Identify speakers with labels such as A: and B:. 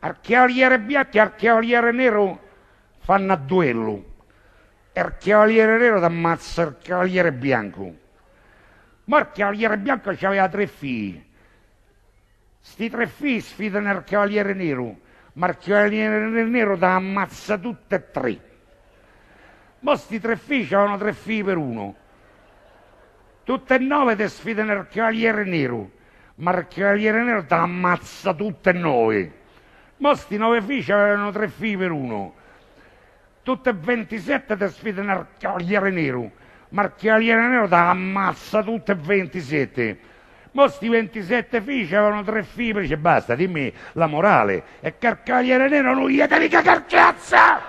A: il cavaliere bianco e il cavaliere nero fanno a duello. Il cavaliere nero ammazza il cavaliere bianco. Ma il cavaliere bianco aveva tre figli. Sti tre figli sfidano il cavaliere nero. Ma il cavaliere nero ti ammazza tutte e tre. Ma sti tre figli avevano tre figli per uno. Tutte e nove ti sfidano il cavaliere nero. Ma il cavaliere nero ti ammazza tutte e nove. Ma sti nove figli avevano tre figli per uno. Tutte e 27 te sfide cavaliere nero. Ma il cavaliere nero ti ammazza tutte 27. Ma sti 27 figli avevano tre figli, dice basta, dimmi la morale. E che il cavaliere nero non gli devi che carcazza!